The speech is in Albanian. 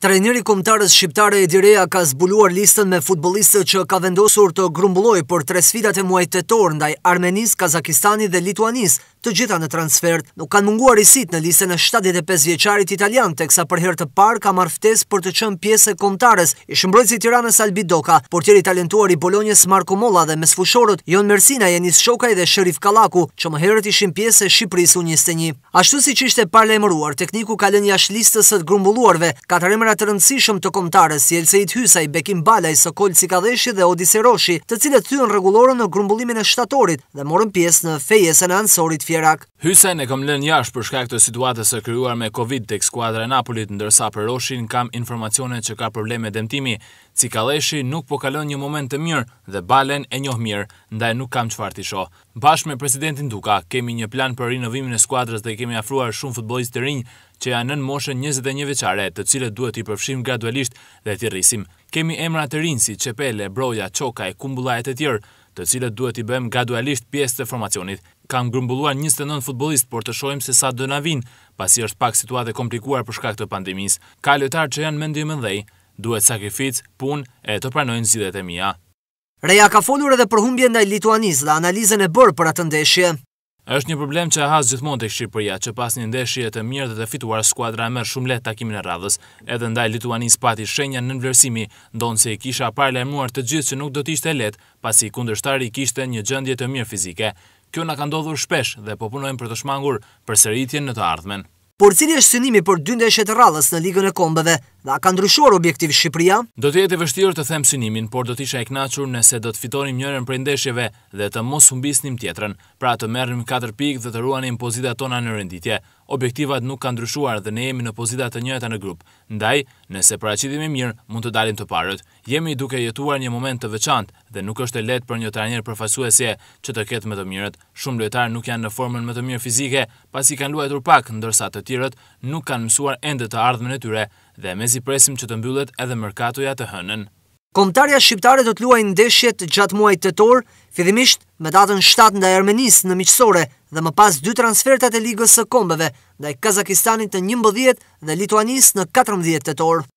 Trajneri kumëtarës shqiptare Edirea ka zbuluar listën me futboliste që ka vendosur të grumbulloj për tre sfidat e muajtetor ndaj Armenis, Kazakistani dhe Lituanis të gjitha në transfert. Nuk kanë munguar isit në listën e 75 vjeqarit italian, teksa për herë të par ka marftes për të qënë pjesë e kontares, i shëmbrojtës i tiranës Albi Doka, por tjeri talentuar i Bolonjes Marko Molla dhe mes fushorët, Jon Mersina, Jenis Shokaj dhe Sherif Kalaku, që më herët ishin pjesë e Shqipëris u 21. Ashtu si që ishte parle emëruar, tekniku ka lën jash listës e të grumbulluarve, ka të remera të rëndësishëm të kontares, si Elseit Hysaj, Bekim Balaj, Sokol Cikadeshi dhe Odise Roshi, të cilët thyën regulorën në grumbullimin e shtatorit dhe morën pjesë në fejesën e ansorit Sierak. Hysen e kom lënë jash për shkak të situatës e kryuar me Covid të ekskuadra e Napolit, ndërsa për Roshin kam informacione që ka probleme dëmtimi. Cikaleshi nuk po kalon një moment të mirë dhe balen e njoh mirë, ndaj nuk kam që t'i shoh. Bashë me presidentin Duka, kemi një plan për rinovimin e skuadrës dhe kemi afruar shumë futbolist të rinjë që janë nën moshën 21 veçare të cilët duhet i përfshim gradualisht dhe t'i rrisim. Kemi emra të rinjë si Qepele, Broja, Qoka e e tjerë, të cilët duhet i bëjmë gradualisht pjesë të formacionit. Kam grumbulluar 29 futbolist, por të shojmë se sa do na vinë, pasi është pak situatë komplikuar për shkak të pandemisë. Ka lojtar që janë mendje më dhej, duhet sakrific, punë e të pranojnë zgjidhjet e mia. Reja ka folur edhe për humbje ndaj Lituanis dhe analizën e bërë për atë ndeshje është një problem që has gjithmonë për Shqipëria, që pas një ndeshje të mirë dhe të fituar skuadra mërë shumë lehtë takimin e radhës, edhe ndaj Lituanisë pati shenja në vlerësimi, se i kisha parë të gjithë se nuk do të ishte lehtë, pasi kundërshtari kishte një gjendje të mirë fizike. Kjo na ka ndodhur shpesh dhe po punojmë për të shmangur përsëritjen në të ardhmen. Por cili është synimi për dy ndeshjet e radhës në Ligën e Kombeve? Dhe a ka ndryshuar objektiv Shqipëria? Do të jetë e vështirë të them synimin, por do të isha e kënaqur nëse do të fitonim njërën për ndeshjeve dhe të mos humbisnim tjetrën, pra të merrnim 4 pikë dhe të ruanim pozitat tona në renditje. Objektivat nuk kanë ndryshuar dhe ne jemi në pozita të njëjta në grup. Ndaj, nëse paraqitemi mirë, mund të dalim të parët. Jemi duke jetuar një moment të veçantë dhe nuk është e lehtë për një trajner përfaqësuesi që të ketë më të mirët. Shumë lojtarë nuk janë në formën më të mirë fizike, pasi kanë luajtur pak, ndërsa të tjerët nuk kanë mësuar ende të ardhmen e tyre dhe mezi presim që të mbyllet edhe mërkatuja të hënën. Komtarja shqiptare do të luaj ndeshjet gjatë muaj të torë, fidhimisht me datën 7 nda Ermenis në miqësore dhe më pas 2 transfertat e ligës së kombëve, ndaj Kazakistanit në 11 dhe Lituanis në 14 të torë.